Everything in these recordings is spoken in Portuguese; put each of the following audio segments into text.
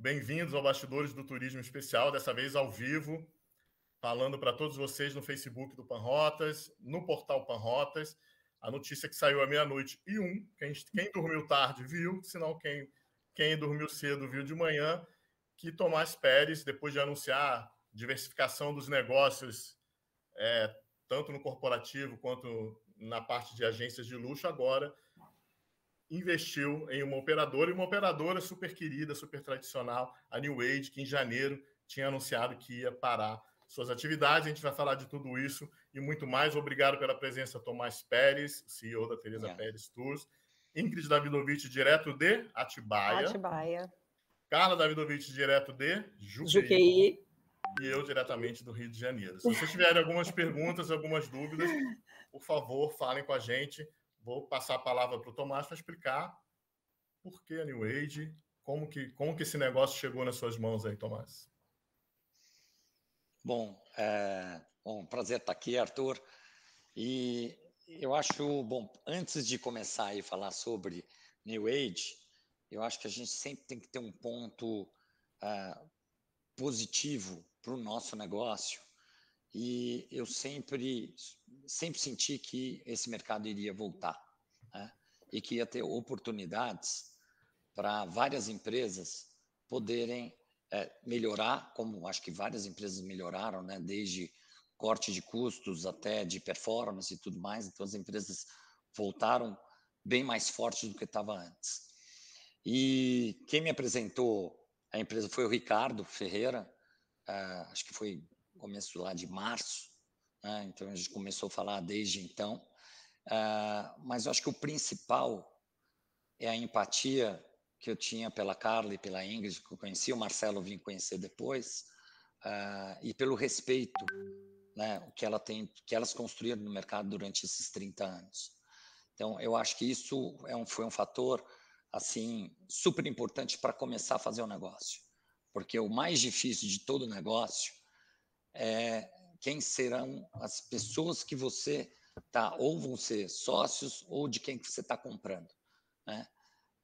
Bem-vindos ao Bastidores do Turismo Especial, dessa vez ao vivo, falando para todos vocês no Facebook do Panrotas, no portal Panrotas, a notícia que saiu à meia-noite e um. Quem, quem, dormiu tarde viu, senão quem, quem dormiu cedo viu de manhã, que Tomás Pérez, depois de anunciar diversificação dos negócios, é, tanto no corporativo quanto na parte de agências de luxo, agora investiu em uma operadora, e uma operadora super querida, super tradicional, a New Age, que em janeiro tinha anunciado que ia parar suas atividades. A gente vai falar de tudo isso e muito mais. Obrigado pela presença, Tomás Pérez, CEO da Teresa é. Pérez Tours. Ingrid Davidovich, direto de Atibaia. Atibaia. Carla Davidovich, direto de Juqueí. Juqueí. E eu, diretamente do Rio de Janeiro. Se vocês tiverem algumas perguntas, algumas dúvidas, por favor, falem com a gente vou passar a palavra para o Tomás para explicar por que a New Age, como que, como que esse negócio chegou nas suas mãos aí, Tomás. Bom, é um prazer estar tá aqui, Arthur. E eu acho, bom, antes de começar a falar sobre New Age, eu acho que a gente sempre tem que ter um ponto é, positivo para o nosso negócio. E eu sempre sempre senti que esse mercado iria voltar né? e que ia ter oportunidades para várias empresas poderem é, melhorar, como acho que várias empresas melhoraram, né? desde corte de custos até de performance e tudo mais. Então, as empresas voltaram bem mais fortes do que estava antes. E quem me apresentou a empresa foi o Ricardo Ferreira, uh, acho que foi começo lá de março né? Então a gente começou a falar desde então. Uh, mas eu acho que o principal é a empatia que eu tinha pela Carla e pela Ingrid, que eu conheci, o Marcelo vim conhecer depois, uh, e pelo respeito né, que, ela tem, que elas construíram no mercado durante esses 30 anos. Então, eu acho que isso é um, foi um fator assim super importante para começar a fazer o um negócio, porque o mais difícil de todo negócio é quem serão as pessoas que você tá ou vão ser sócios ou de quem que você está comprando, né?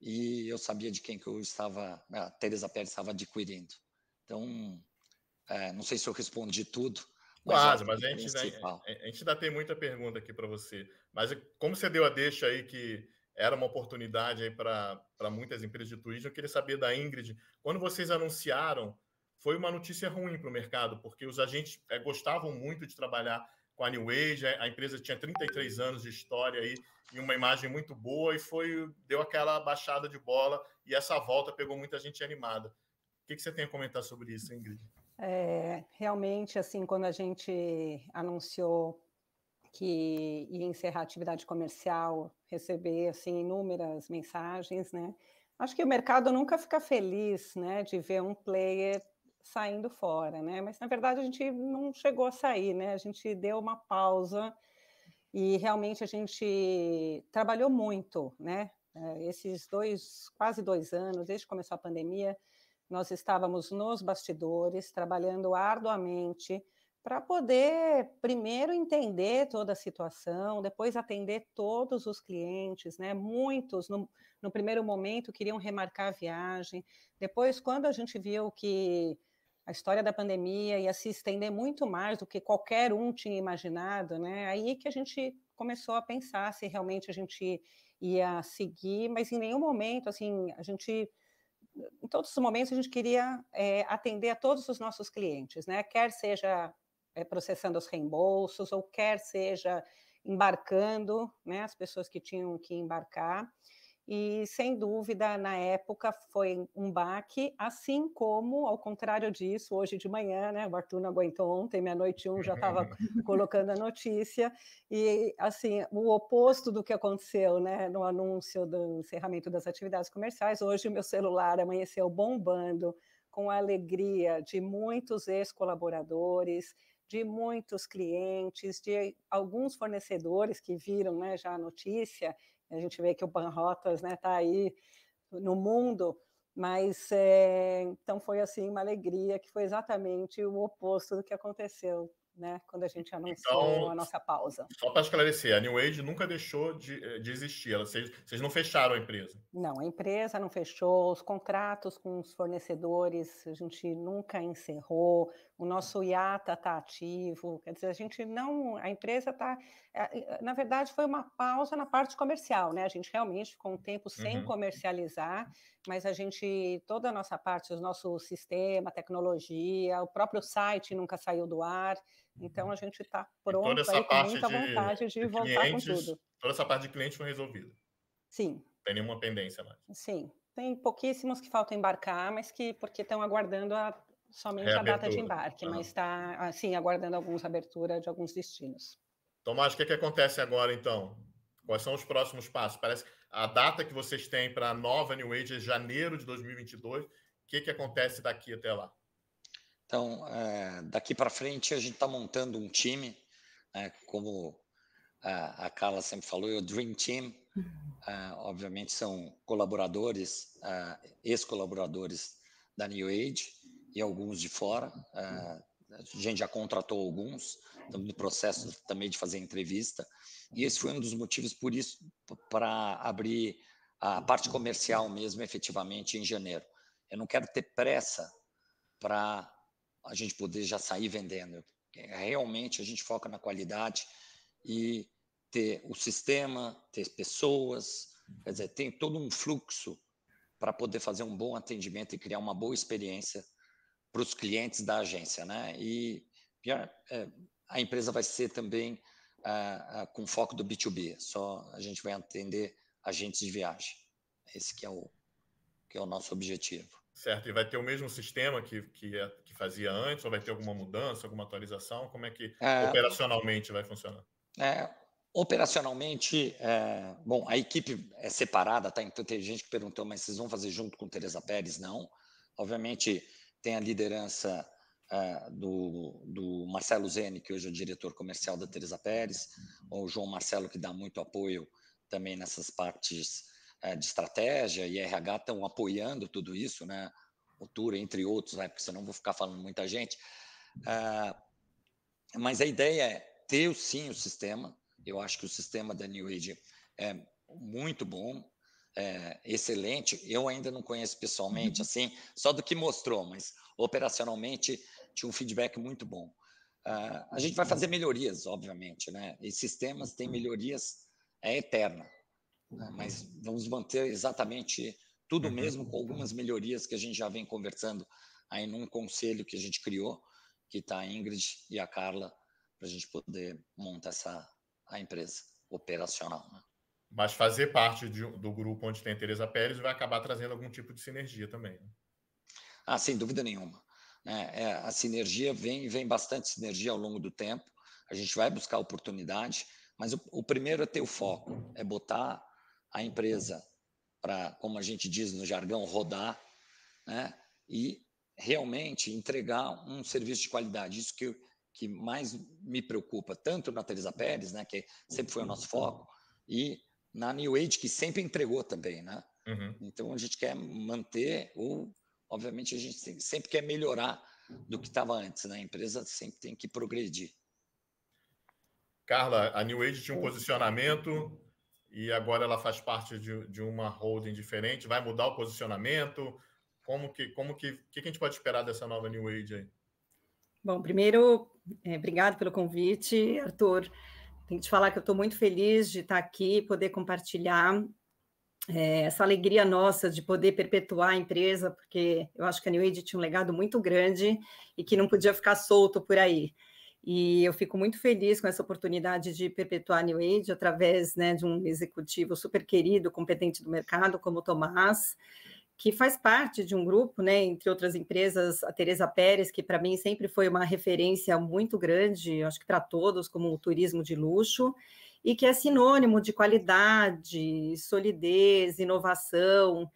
E eu sabia de quem que eu estava, né, a Teresa Pérez estava adquirindo. Então, é, não sei se eu respondi tudo. Mas é Quase, mas a gente, ainda, né, a gente ainda tem muita pergunta aqui para você. Mas como você deu a deixa aí que era uma oportunidade aí para muitas empresas de turismo, eu queria saber da Ingrid, quando vocês anunciaram foi uma notícia ruim para o mercado, porque os agentes é, gostavam muito de trabalhar com a New Age, eh, a empresa tinha 33 anos de história aí, e uma imagem muito boa, e foi deu aquela baixada de bola, e essa volta pegou muita gente animada. O que, que você tem a comentar sobre isso, Ingrid? É, realmente, assim, quando a gente anunciou que ia encerrar a atividade comercial, receber, assim, inúmeras mensagens, né? Acho que o mercado nunca fica feliz, né, de ver um player saindo fora, né? Mas na verdade a gente não chegou a sair, né? A gente deu uma pausa e realmente a gente trabalhou muito, né? Eh, esses dois, quase dois anos, desde que começou a pandemia, nós estávamos nos bastidores, trabalhando arduamente para poder primeiro entender toda a situação, depois atender todos os clientes, né? Muitos no, no primeiro momento queriam remarcar a viagem, depois quando a gente viu que a história da pandemia ia se estender muito mais do que qualquer um tinha imaginado, né? Aí que a gente começou a pensar se realmente a gente ia seguir, mas em nenhum momento, assim, a gente em todos os momentos a gente queria é, atender a todos os nossos clientes, né? Quer seja é, processando os reembolsos ou quer seja embarcando, né? As pessoas que tinham que embarcar e sem dúvida na época foi um baque, assim como ao contrário disso, hoje de manhã, né, o Arthur não aguentou ontem, meia-noite um já estava colocando a notícia, e assim, o oposto do que aconteceu, né, no anúncio do encerramento das atividades comerciais, hoje o meu celular amanheceu bombando com a alegria de muitos ex-colaboradores, de muitos clientes, de alguns fornecedores que viram né, já a notícia a gente vê que o Panrotas está né, tá aí no mundo, mas é, então foi assim uma alegria que foi exatamente o oposto do que aconteceu né, quando a gente anunciou então, a nossa pausa. Só para esclarecer, a New Age nunca deixou de, eh, de existir, ela, vocês, vocês, não fecharam a empresa? Não, a empresa não fechou, os contratos com os fornecedores a gente nunca encerrou, o nosso IATA está tá ativo, quer dizer, a gente não, a empresa está, é, é, na verdade foi uma pausa na parte comercial, né, a gente realmente ficou um tempo sem uhum. comercializar, mas a gente, toda a nossa parte, o nosso sistema, tecnologia, o próprio site nunca saiu do ar, então a gente está pronto, toda essa aí, parte muita de, vontade de, de voltar clientes, com tudo. Toda essa parte de cliente foi resolvida? Sim. Não tem nenhuma pendência mais? Sim. Tem pouquíssimos que faltam embarcar, mas que porque estão aguardando a, somente a data de embarque, ah. mas está, assim, aguardando alguns abertura de alguns destinos. Tomás, o que, é que acontece agora, então? Quais são os próximos passos? Parece que a data que vocês têm para a nova New Age é janeiro de 2022. O que, é que acontece daqui até lá? Então, é, daqui para frente, a gente está montando um time, né, como a, a Carla sempre falou, é o Dream Team. Uh, obviamente, são colaboradores, uh, ex-colaboradores da New Age e alguns de fora. É, né, a gente já contratou alguns, estamos no processo também de fazer entrevista. E esse foi um dos motivos por isso para abrir a parte comercial mesmo, efetivamente, em janeiro. Eu não quero ter pressa para a gente poder já sair vendendo. É, realmente a gente foca na qualidade e ter o sistema, ter pessoas, quer dizer, tem todo um fluxo para poder fazer um bom atendimento e criar uma boa experiência para os clientes da agência, né? E pior, é, a empresa vai ser também com foco do B2B, só a gente vai atender agentes de viagem. Esse que é o, que é o nosso objetivo. Certo, e vai ter o mesmo sistema que, que, é, que fazia antes, ou vai ter alguma mudança, alguma atualização? Como é que é, operacionalmente vai funcionar? É, operacionalmente, é, bom, a equipe é separada, tá? Então tem gente que perguntou, mas vocês vão fazer junto com Teresa Pérez? Não. Obviamente, tem a liderança uh, do, do, Marcelo Zene, que hoje é o diretor comercial da Teresa Pérez, ou o João Marcelo, que dá muito apoio também nessas partes uh, de estratégia, e RH estão apoiando tudo isso, né? O Tour, entre outros, né? porque senão vou ficar falando muita gente. Uh, mas a ideia é ter sim o sistema, eu acho que o sistema da New Age é muito bom, é, excelente. Eu ainda não conheço pessoalmente, uhum. assim, só do que mostrou, mas operacionalmente tinha um feedback muito bom. Uh, a gente vai fazer melhorias, obviamente, né? E sistemas têm uhum. melhorias é eterna, né? Uhum. mas vamos manter exatamente tudo mesmo com algumas melhorias que a gente já vem conversando aí num conselho que a gente criou, que está a Ingrid e a Carla para a gente poder montar essa a empresa operacional. Né? Mas fazer parte de, do grupo onde tem Tereza Pérez vai acabar trazendo algum tipo de sinergia também. Né? Ah, sem dúvida nenhuma. É, é, a sinergia vem, vem bastante sinergia ao longo do tempo. A gente vai buscar oportunidade, mas o, o primeiro é ter o foco, é botar a empresa para, como a gente diz no jargão, rodar, né? E realmente entregar um serviço de qualidade. Isso que, que mais me preocupa, tanto na Teresa Pérez, né, que sempre foi o nosso foco, e na New Age, que sempre entregou também, né? Uhum. Então a gente quer manter, ou obviamente a gente sempre quer melhorar do que estava antes, né? A empresa sempre tem que progredir. Carla, a New Age tinha um posicionamento e agora ela faz parte de, de uma holding diferente. Vai mudar o posicionamento? Como que, como que, que, a gente pode esperar dessa nova New Age aí? Bom, primeiro, é, obrigado pelo convite, Arthur. Tenho que te falar que eu estou muito feliz de estar tá aqui, poder compartilhar é, essa alegria nossa de poder perpetuar a empresa, porque eu acho que a New Age tinha um legado muito grande e que não podia ficar solto por aí. E eu fico muito feliz com essa oportunidade de perpetuar a New Age através né, de um executivo super querido, competente do mercado, como o Tomás que faz parte de um grupo, né, entre outras empresas, a Teresa Pérez, que para mim sempre foi uma referência muito grande, acho que para todos, como o turismo de luxo, e que é sinônimo de qualidade, solidez, inovação.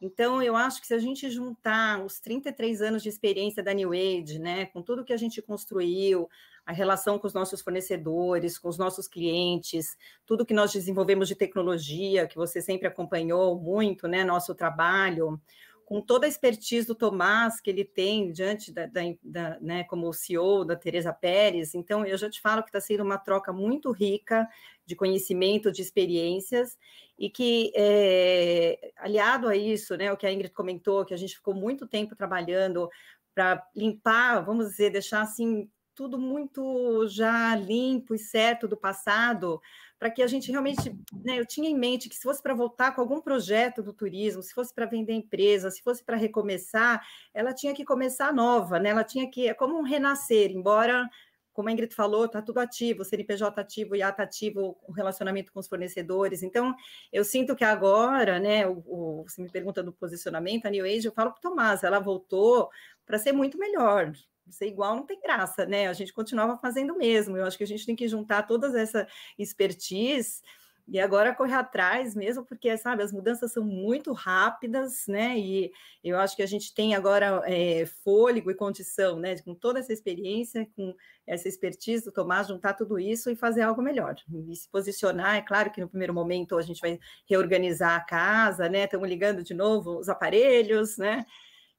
Então, eu acho que se a gente juntar os 33 anos de experiência da New Age, né, com tudo que a gente construiu, a relação com os nossos fornecedores, com os nossos clientes, tudo que nós desenvolvemos de tecnologia, que você sempre acompanhou muito, né, nosso trabalho, com toda a expertise do Tomás que ele tem diante da, da, da né, como CEO da Teresa Pérez. Então, eu já te falo que está sendo uma troca muito rica de conhecimento, de experiências, e que, é, aliado a isso, né, o que a Ingrid comentou, que a gente ficou muito tempo trabalhando para limpar, vamos dizer, deixar assim tudo muito já limpo e certo do passado, para que a gente realmente. Né, eu tinha em mente que se fosse para voltar com algum projeto do turismo, se fosse para vender empresa, se fosse para recomeçar, ela tinha que começar nova, né? Ela tinha que. É como um renascer, embora. Como a Ingrid falou, está tudo ativo, CNPJ ativo, ata tá ativo, o relacionamento com os fornecedores. Então, eu sinto que agora, né, o, o, você me pergunta do posicionamento, a New Age, eu falo para o Tomás, ela voltou para ser muito melhor, ser igual não tem graça, né? A gente continuava fazendo mesmo. Eu acho que a gente tem que juntar todas essa expertise e agora correr atrás mesmo, porque, sabe, as mudanças são muito rápidas, né? E eu acho que a gente tem agora é, fôlego e condição, né? Com toda essa experiência, com essa expertise do Tomás, juntar tudo isso e fazer algo melhor. E se posicionar, é claro que no primeiro momento a gente vai reorganizar a casa, né? Estamos ligando de novo os aparelhos, né?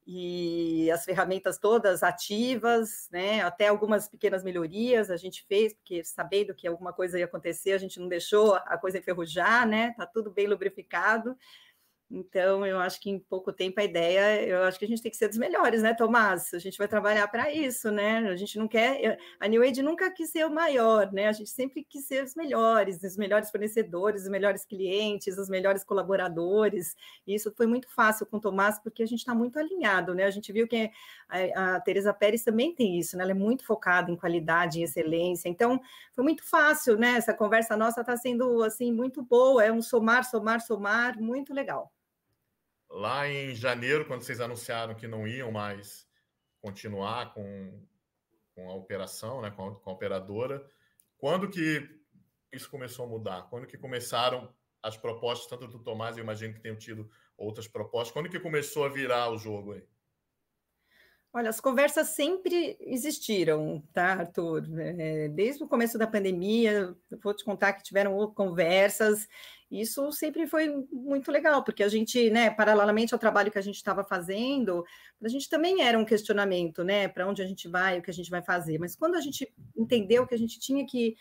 e as ferramentas todas ativas, né? Até algumas pequenas melhorias a gente fez, porque sabendo que alguma coisa ia acontecer, a gente não deixou a coisa enferrujar, né? Tá tudo bem lubrificado, então, eu acho que em pouco tempo a ideia, eu acho que a gente tem que ser dos melhores, né, Tomás? A gente vai trabalhar para isso, né? A gente não quer. A New Age nunca quis ser o maior, né? A gente sempre quis ser os melhores, os melhores fornecedores, os melhores clientes, os melhores colaboradores. E isso foi muito fácil com o Tomás, porque a gente está muito alinhado, né? A gente viu que a, a Tereza Pérez também tem isso, né? Ela é muito focada em qualidade, em excelência. Então, foi muito fácil, né? Essa conversa nossa está sendo, assim, muito boa. É um somar, somar, somar, muito legal. Lá em janeiro, quando vocês anunciaram que não iam mais continuar com, com a operação, né, com a, com a operadora, quando que isso começou a mudar? Quando que começaram as propostas, tanto do Tomás, eu imagino que tenham tido outras propostas. Quando que começou a virar o jogo aí? Olha, as conversas sempre existiram, tá, Arthur? É, desde o começo da pandemia, vou te contar que tiveram conversas isso sempre foi muito legal, porque a gente, né, paralelamente ao trabalho que a gente estava fazendo, a gente também era um questionamento, né, para onde a gente vai, o que a gente vai fazer. Mas quando a gente entendeu que a gente tinha que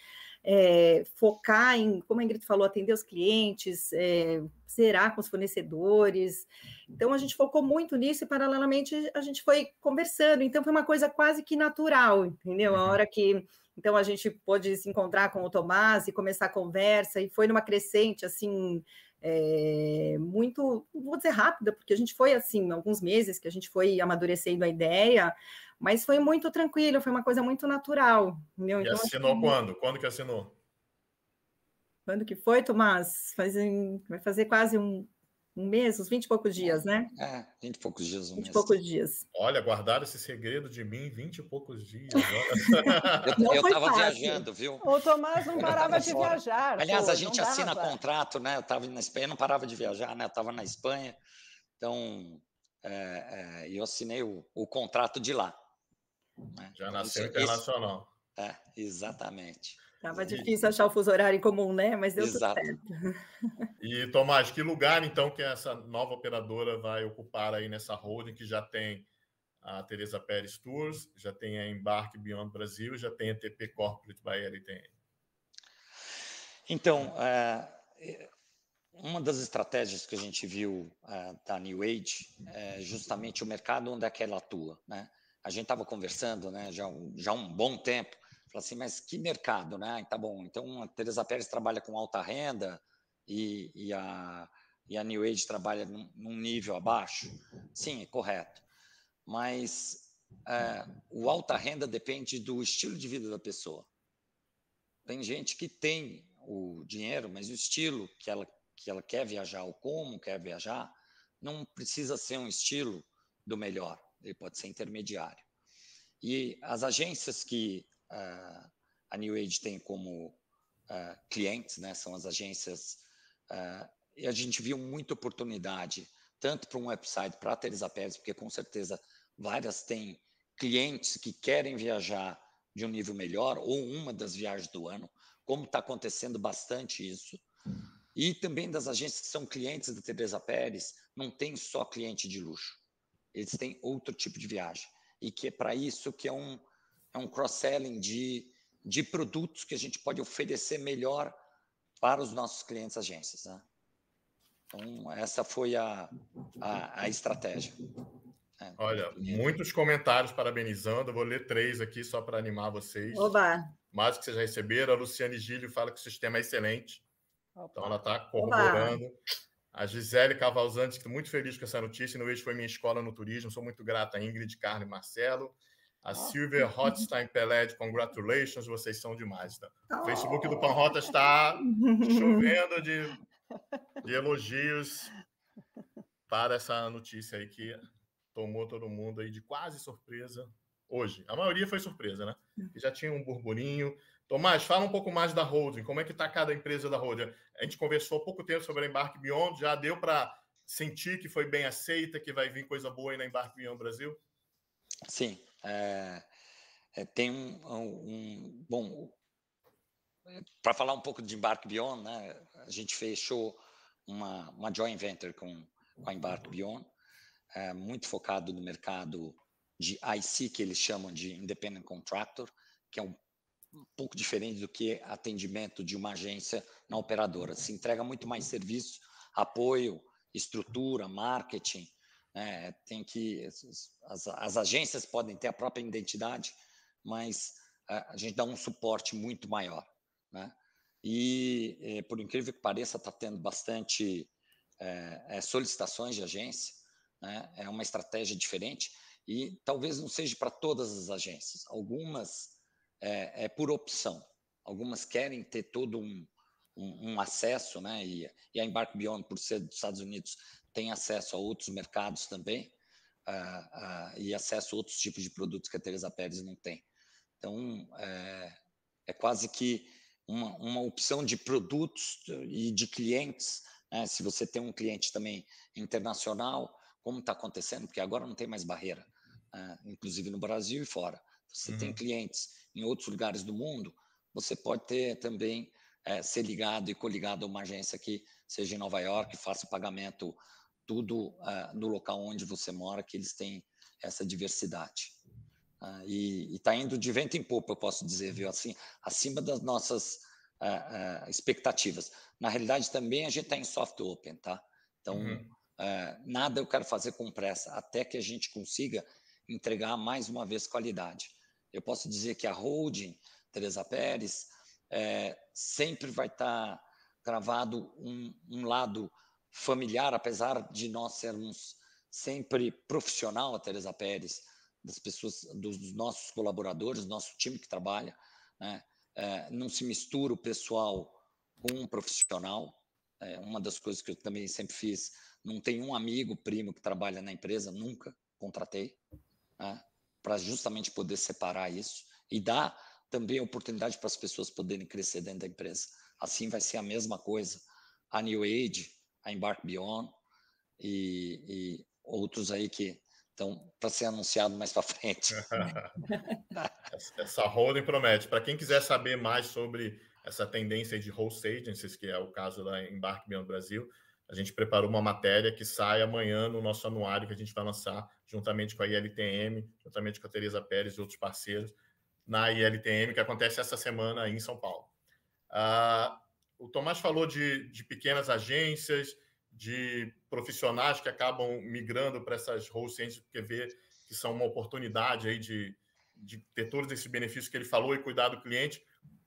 é, focar em, como a Ingrid falou, atender os clientes, é, zerar com os fornecedores. Então, a gente focou muito nisso e, paralelamente, a gente foi conversando. Então, foi uma coisa quase que natural, entendeu? A uhum. hora que então a gente pôde se encontrar com o Tomás e começar a conversa, e foi numa crescente assim. É, muito, vou dizer rápida, porque a gente foi assim, alguns meses que a gente foi amadurecendo a ideia, mas foi muito tranquilo, foi uma coisa muito natural. Entendeu? E então, assinou assim, quando? Quando que assinou? Quando que foi, Tomás? Faz, vai fazer quase um, um mês, uns 20 e poucos dias, é, né? É, 20 e poucos dias. Um 20 poucos dias. Olha, guardaram esse segredo de mim 20 e poucos dias. eu estava viajando, viu? O Tomás não parava de fora. viajar. Aliás, pô, a gente assina dava. contrato, né? Eu estava na Espanha, eu não parava de viajar, né? Eu estava na Espanha, então é, é, eu assinei o, o, contrato de lá. Né? Já então, nasceu internacional. Esse... É, exatamente. Tava difícil achar o fuso horário comum, né? Mas deu Exato. tudo certo. E, Tomás, que lugar, então, que essa nova operadora vai ocupar aí nessa holding que já tem a Teresa Pérez Tours, já tem a Embarque Beyond Brasil, já tem a TP Corporate by LTN? Então, é, é, uma das estratégias que a gente viu é, da New Age é justamente o mercado onde é que ela atua, né? A gente estava conversando né, já, já há um bom tempo assim, mas que mercado, né? Tá bom, então a Teresa Pérez trabalha com alta renda e, e, a, e a New Age trabalha num, num nível abaixo? Sim, é correto. Mas é, o alta renda depende do estilo de vida da pessoa. Tem gente que tem o dinheiro, mas o estilo que ela, que ela quer viajar ou como quer viajar não precisa ser um estilo do melhor, ele pode ser intermediário. E as agências que uh, a New Age tem como uh, clientes, né? São as agências uh, e a gente viu muita oportunidade tanto para um website para a Teresa Pérez, porque com certeza várias têm clientes que querem viajar de um nível melhor ou uma das viagens do ano, como está acontecendo bastante isso. E também das agências que são clientes da Teresa Pérez, não tem só cliente de luxo. Eles têm outro tipo de viagem. E que é para isso que é um, é um cross-selling de, de produtos que a gente pode oferecer melhor para os nossos clientes agências. Né? Então, essa foi a, a, a estratégia. É, Olha, muitos comentários parabenizando. Eu vou ler três aqui só para animar vocês. Oba! Mais que vocês receberam. A Luciane Gílio fala que o sistema é excelente. Opa. Então, ela está corroborando. Oba. A Gisele Cavalzante, muito feliz com essa notícia. No eixo foi minha escola no turismo. Sou muito grata a Ingrid, Carla e Marcelo. A Silvia Hotstein Pelé, de congratulations, vocês são demais. Tá? O tá Facebook do Panrota está chovendo de, de elogios para essa notícia aí que tomou todo mundo aí de quase surpresa hoje. A maioria foi surpresa, né? Que já tinha um burburinho. Tomás, fala um pouco mais da holding. Como é que está cada empresa da holding? A gente conversou há pouco tempo sobre a Embarque Beyond. Já deu para sentir que foi bem aceita, que vai vir coisa boa aí na Embarque Beyond Brasil? Sim. É, é, tem um, é um bom para falar um pouco de Embark Beyond, né? A gente fechou uma, uma joint venture com, com a Embark Beyond, é, muito focado no mercado de IC que eles chamam de independent contractor, que é um, um pouco diferente do que atendimento de uma agência na operadora. Se entrega muito mais serviço, apoio, estrutura, marketing é, tem que as, as, agências podem ter a própria identidade, mas a, a gente dá um suporte muito maior, né? E é, por incrível que pareça, está tendo bastante é, é, solicitações de agência. Né? É uma estratégia diferente e talvez não seja para todas as agências. Algumas é, é, por opção, algumas querem ter todo um, um, um acesso, né? E, e, a Embark Beyond, por ser dos Estados Unidos, tem acesso a outros mercados também uh, uh, e acesso a outros tipos de produtos que a Teresa Pérez não tem. Então, é, é quase que uma, uma, opção de produtos e de clientes. Né? Se você tem um cliente também internacional, como está acontecendo, porque agora não tem mais barreira, uh, inclusive no Brasil e fora. Você uhum. tem clientes em outros lugares do mundo, você pode ter também é, ser ligado e coligado a uma agência que seja em Nova York, faça o pagamento tudo uh, no local onde você mora, que eles têm essa diversidade. Uh, e está indo de vento em popa, eu posso dizer, viu? Assim, acima das nossas uh, expectativas. Na realidade, também a gente está em soft open, tá? Então, uhum. nada eu quero fazer com pressa, até que a gente consiga entregar mais uma vez qualidade. Eu posso dizer que a holding, Teresa Pérez, eh, sempre vai estar tá um, um lado familiar, apesar de nós sermos sempre profissional, a Teresa Pérez, das pessoas, dos nossos colaboradores, nosso time que trabalha, né? é, não se mistura o pessoal com um profissional. É uma das coisas que eu também sempre fiz, não tem um amigo, primo que trabalha na empresa, nunca contratei, né? para justamente poder separar isso e dar também oportunidade para as pessoas poderem crescer dentro da empresa. Assim vai ser a mesma coisa. A New Age, a Embark Beyond e, e outros aí que estão para ser anunciado mais para frente. essa holding promete. Para quem quiser saber mais sobre essa tendência de host agencies, que é o caso da Embark Beyond Brasil, a gente preparou uma matéria que sai amanhã no nosso anuário que a gente vai lançar juntamente com a ILTM, juntamente com a Tereza Pérez e outros parceiros na ILTM, que acontece essa semana aí em São Paulo. Uh, o Tomás falou de, de pequenas agências, de profissionais que acabam migrando para essas wholesales, porque vê que são uma oportunidade aí de, de ter todos esses benefícios que ele falou e cuidar do cliente.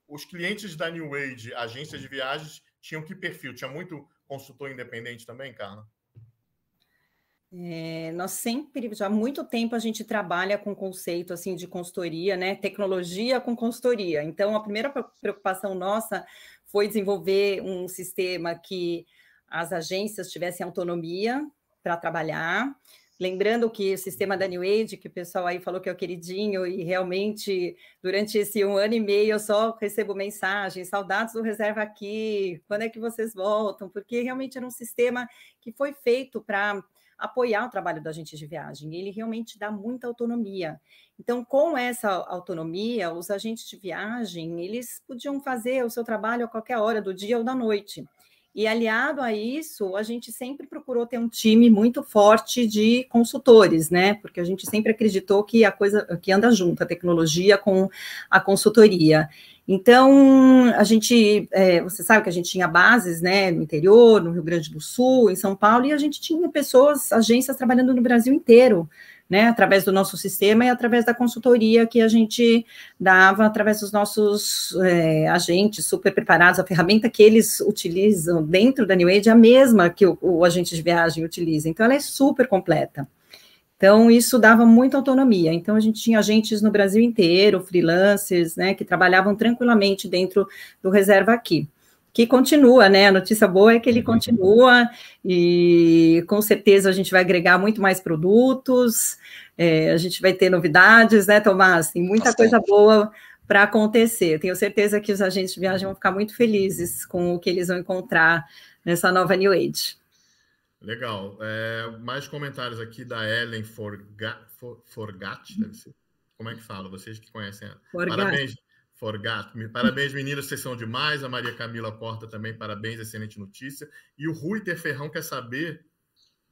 Os clientes da New Age, agências de viagens, tinham que perfil? Tinha muito consultor independente também, Carla? É, nós sempre, já há muito tempo, a gente trabalha com conceito assim de consultoria, né? Tecnologia com consultoria. Então, a primeira preocupação nossa foi desenvolver um sistema que as agências tivessem autonomia para trabalhar. Lembrando que o sistema da New Age, que o pessoal aí falou que é o queridinho, e realmente durante esse um ano e meio eu só recebo mensagens, saudades do reserva aqui, quando é que vocês voltam? Porque realmente era um sistema que foi feito para apoiar o trabalho do agente de viagem. Ele realmente dá muita autonomia. Então, com essa autonomia, os agentes de viagem, eles podiam fazer o seu trabalho a qualquer hora do dia ou da noite. E aliado a isso, a gente sempre procurou ter um time muito forte de consultores, né? Porque a gente sempre acreditou que a coisa que anda junto, a tecnologia com a consultoria. Então, a gente, é, você sabe que a gente tinha bases, né, no interior, no Rio Grande do Sul, em São Paulo, e a gente tinha pessoas, agências trabalhando no Brasil inteiro, né, através do nosso sistema e através da consultoria que a gente dava, através dos nossos é, agentes super preparados, a ferramenta que eles utilizam dentro da New Age é a mesma que o, o agente de viagem utiliza, então ela é super completa. Então, isso dava muita autonomia. Então, a gente tinha agentes no Brasil inteiro, freelancers, né, que trabalhavam tranquilamente dentro do Reserva Aqui, que continua, né? A notícia boa é que ele uhum. continua e com certeza a gente vai agregar muito mais produtos, é, a gente vai ter novidades, né, Tomás? Tem muita Bastante. coisa boa para acontecer. Tenho certeza que os agentes de viagem vão ficar muito felizes com o que eles vão encontrar nessa nova New Age. Legal. É, mais comentários aqui da Ellen Forga, deve ser. Como é que fala? Vocês que conhecem ela. Parabéns, Forgat. Parabéns, meninas, vocês são demais. A Maria Camila Porta também, parabéns, excelente notícia. E o Rui Terferrão quer saber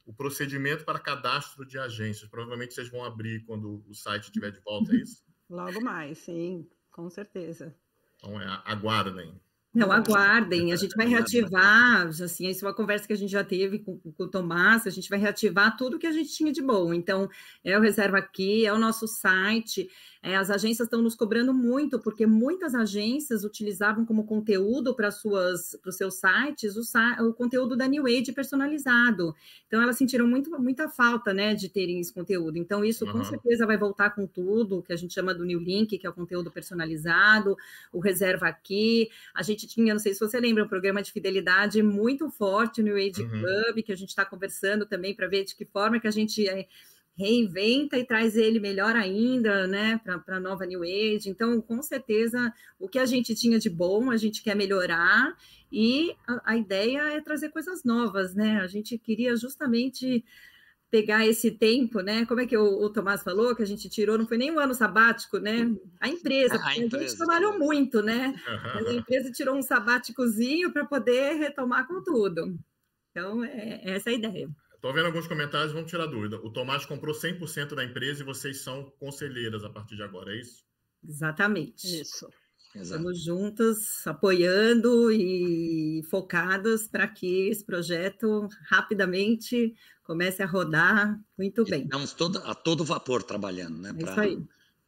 o procedimento para cadastro de agências. Provavelmente vocês vão abrir quando o site estiver de volta, é isso? Logo mais, sim, com certeza. Então, é, aguardem. Não, aguardem, a gente vai reativar, assim, isso é uma conversa que a gente já teve com, com, o Tomás, a gente vai reativar tudo que a gente tinha de bom. Então, é o Reserva Aqui, é o nosso site, é, as agências estão nos cobrando muito, porque muitas agências utilizavam como conteúdo para suas para os seus sites o, o, conteúdo da New Age personalizado. Então elas sentiram muito, muita falta né, de terem esse conteúdo. Então, isso uhum. com certeza vai voltar com tudo, que a gente chama do New Link, que é o conteúdo personalizado, o reserva aqui. A gente tinha, não sei se você lembra, um programa de fidelidade muito forte, o New Age uhum. Club, que a gente está conversando também para ver de que forma que a gente. É, reinventa e traz ele melhor ainda, né, para a nova New Age. Então, com certeza, o que a gente tinha de bom, a gente quer melhorar e a, a ideia é trazer coisas novas, né? A gente queria justamente pegar esse tempo, né? Como é que o, o, Tomás falou que a gente tirou? Não foi nem um ano sabático, né? A empresa, a, empresa. a gente trabalhou muito, né? Mas a empresa tirou um sabáticozinho para poder retomar com tudo. Então, é, essa é a ideia. Estou vendo alguns comentários, vamos tirar dúvida. O Tomás comprou 100% da empresa e vocês são conselheiras a partir de agora, é isso? Exatamente. Isso. Estamos juntas, apoiando e focadas para que esse projeto rapidamente comece a rodar muito e bem. Estamos todo, a todo vapor trabalhando, né? É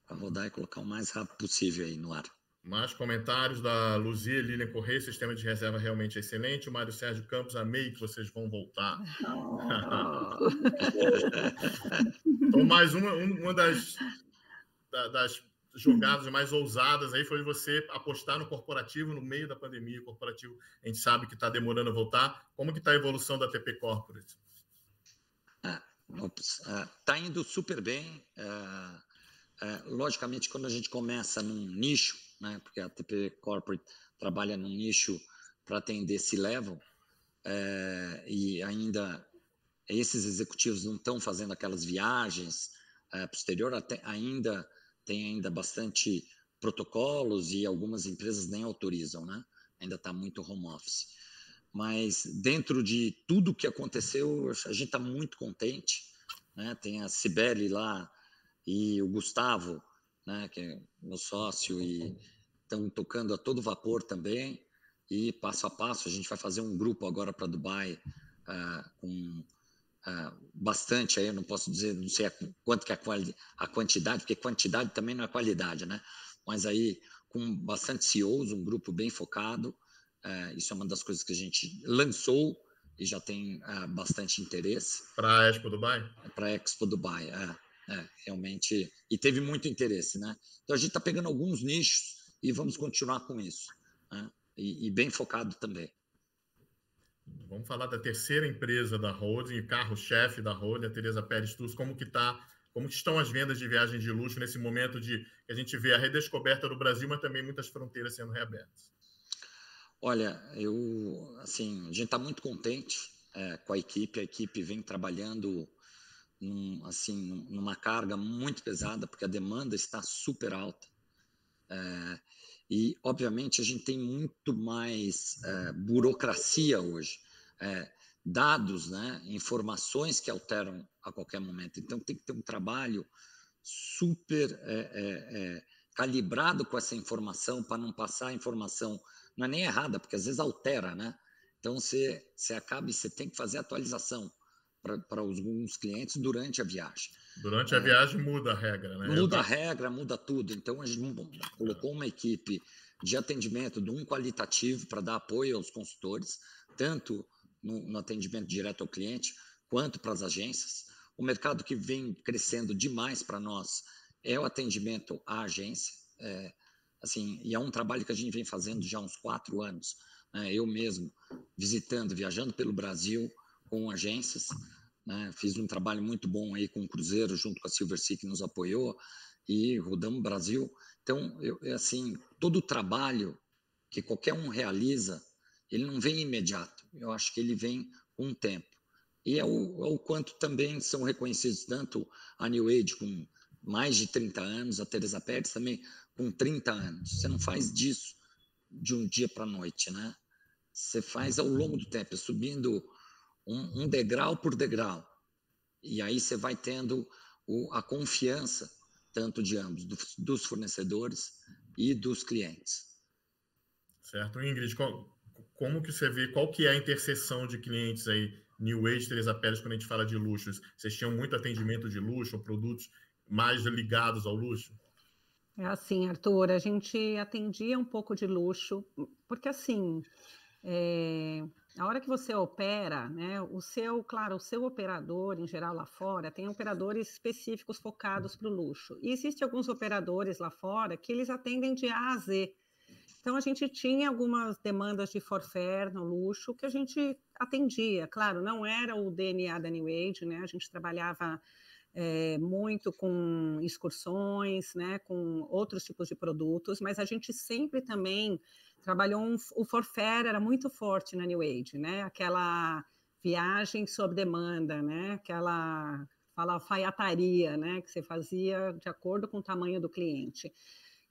para rodar e colocar o mais rápido possível aí no ar. Mais comentários da Luzia Lilian Correia, sistema de reserva realmente é excelente. O Mário Sérgio Campos, amei que vocês vão voltar. então, mais uma, uma das, das jogadas mais ousadas aí foi você apostar no corporativo no meio da pandemia. O corporativo, a gente sabe que está demorando a voltar. Como que está a evolução da TP Corporate? Está é, é, ah, indo super bem. Ah, ah, logicamente, quando a gente começa num nicho, né, porque a TP Corporate trabalha num nicho para atender esse level, é, e ainda esses executivos não estão fazendo aquelas viagens é, posterior, até, ainda tem ainda bastante protocolos e algumas empresas nem autorizam, né? Ainda está muito home office. Mas dentro de tudo que aconteceu, a gente está muito contente, né? Tem a Cibele lá e o Gustavo né, que é meu sócio e estão tocando a todo vapor também. E passo a passo, a gente vai fazer um grupo agora para Dubai uh, com uh, bastante aí, eu não posso dizer, não sei a, quanto que é a, quali, a quantidade, porque quantidade também não é qualidade, né? Mas aí com bastante CEOs, um grupo bem focado. Uh, isso é uma das coisas que a gente lançou e já tem ah, bastante interesse. Para a Expo Dubai? Para a Expo Dubai, é. É, realmente. E teve muito interesse, né? Então a gente está pegando alguns nichos e vamos continuar com isso. Né? E, e, bem focado também. Vamos falar da terceira empresa da holding, carro-chefe da holding, a Tereza Pérez Tus, como que está como que estão as vendas de viagens de luxo nesse momento de que a gente vê a redescoberta do Brasil, mas também muitas fronteiras sendo reabertas. Olha, eu assim, a gente está muito contente é, com a equipe, a equipe vem trabalhando num, assim, numa carga muito pesada, porque a demanda está super alta. É, e, obviamente, a gente tem muito mais é, burocracia hoje, é, dados, né, informações que alteram a qualquer momento. Então, tem que ter um trabalho super é, é, é, calibrado com essa informação para não passar a informação, não é nem errada, porque às vezes altera, né? Então, você, você acaba e você tem que fazer atualização para alguns clientes durante a viagem. Durante a é. viagem muda a regra, né? Muda a regra, muda tudo. Então a gente colocou uma equipe de atendimento de um qualitativo para dar apoio aos consultores, tanto no, no atendimento direto ao cliente quanto para as agências. O mercado que vem crescendo demais para nós é o atendimento à agência. É, assim, e é um trabalho que a gente vem fazendo já há uns quatro anos. Né? Eu mesmo visitando, viajando pelo Brasil com agências, né? Fiz um trabalho muito bom aí com o Cruzeiro, junto com a Silver Sea, que nos apoiou, e rodamos Brasil. Então, eu, é assim, todo o trabalho que qualquer um realiza, ele não vem imediato. Eu acho que ele vem com o tempo. E é o, é o quanto também são reconhecidos tanto a New Age com mais de 30 anos, a Teresa Pérez também com 30 anos. Você não faz disso de um dia para a noite, né? Você faz ao longo do tempo, subindo um, um degrau por degrau. E aí você vai tendo o, a confiança, tanto de ambos, do, dos fornecedores e dos clientes. Certo. Ingrid, qual, como que você vê, qual que é a interseção de clientes aí, New Age, Teresa Pérez, quando a gente fala de luxos? Vocês tinham muito atendimento de luxo, produtos mais ligados ao luxo? É assim, Arthur, a gente atendia um pouco de luxo, porque assim, é, a hora que você opera, né, o seu, claro, o seu operador, em geral lá fora, tem operadores específicos focados para o luxo. E existem alguns operadores lá fora que eles atendem de A a Z. Então a gente tinha algumas demandas de forfé no luxo que a gente atendia. Claro, não era o DNA da New Age, né? A gente trabalhava é, muito com excursões, né, com outros tipos de produtos, mas a gente sempre também trabalhou um, o forfare era muito forte na New Age, né? Aquela viagem sob demanda, né? Aquela fala faiataria, né? Que você fazia de acordo com o tamanho do cliente.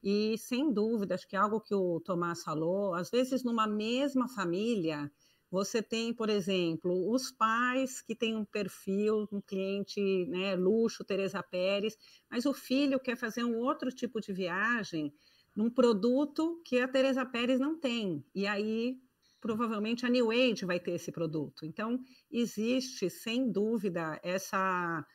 E sem dúvida, acho que é algo que o Tomás falou, às vezes numa mesma família você tem, por exemplo, os pais que têm um perfil, um cliente né, luxo, Teresa Pérez, mas o filho quer fazer um outro tipo de viagem num produto que a Teresa Pérez não tem. E aí, provavelmente, a New Age vai ter esse produto. Então, existe, sem dúvida, essa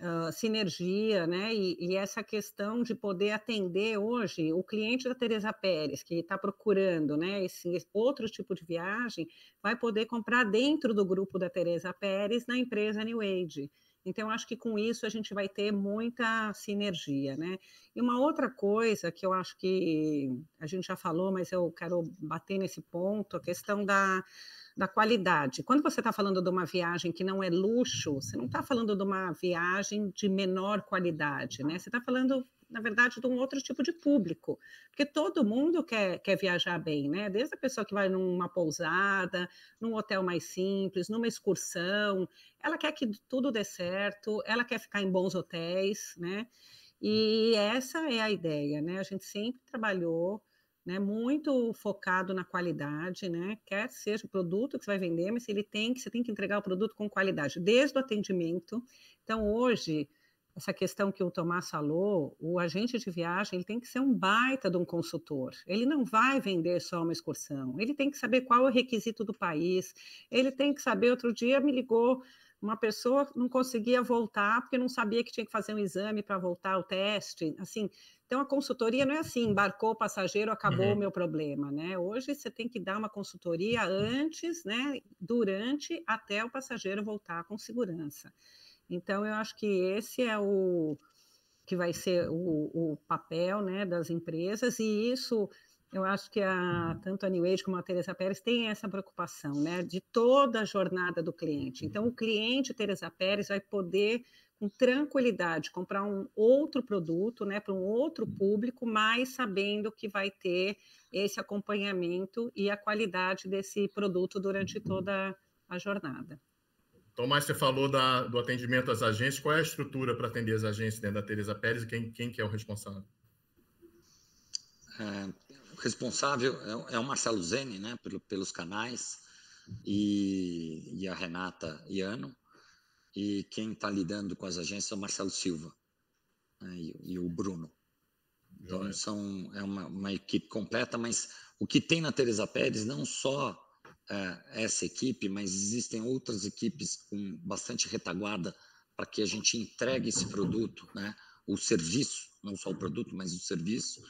uh, sinergia né? E, e, essa questão de poder atender hoje o cliente da Teresa Pérez, que está procurando né? esse outro tipo de viagem, vai poder comprar dentro do grupo da Teresa Pérez na empresa New Age. Então, acho que com isso a gente vai ter muita sinergia, né? E uma outra coisa que eu acho que a gente já falou, mas eu quero bater nesse ponto, a questão da, da qualidade. Quando você está falando de uma viagem que não é luxo, você não está falando de uma viagem de menor qualidade, né? Você está falando na verdade, de um outro tipo de público, porque todo mundo quer, quer viajar bem, né? Desde a pessoa que vai numa pousada, num hotel mais simples, numa excursão, ela quer que tudo dê certo, ela quer ficar em bons hotéis, né? E essa é a ideia, né? A gente sempre trabalhou né, muito focado na qualidade, né? Quer seja o produto que você vai vender, mas ele tem que você tem que entregar o produto com qualidade, desde o atendimento. Então hoje essa questão que o Tomás falou, o agente de viagem ele tem que ser um baita de um consultor. Ele não vai vender só uma excursão. Ele tem que saber qual é o requisito do país. Ele tem que saber. Outro dia me ligou uma pessoa não conseguia voltar porque não sabia que tinha que fazer um exame para voltar o teste. Assim, então a consultoria não é assim, embarcou o passageiro, acabou uhum. o meu problema, né? Hoje você tem que dar uma consultoria antes, né, durante até o passageiro voltar com segurança. Então, eu acho que esse é o que vai ser o, o papel né, das empresas, e isso eu acho que a, tanto a New Age como a Teresa Pérez têm essa preocupação né, de toda a jornada do cliente. Então, o cliente Teresa Pérez vai poder, com tranquilidade, comprar um outro produto né, para um outro público, mas sabendo que vai ter esse acompanhamento e a qualidade desse produto durante toda a jornada. Tomás, você falou da, do atendimento às agências. Qual é a estrutura para atender as agências dentro da Tereza Pérez e quem, quem que é o responsável? É, o responsável é, é, o Marcelo Zene, né, pelo, pelos canais, e, e a Renata Iano. E quem está lidando com as agências é o Marcelo Silva né, e, e, o Bruno. Então, são, é uma, uma equipe completa, mas o que tem na Tereza Pérez não só é, essa equipe, mas existem outras equipes com bastante retaguarda para que a gente entregue esse produto, né, o serviço, não só o produto, mas o serviço,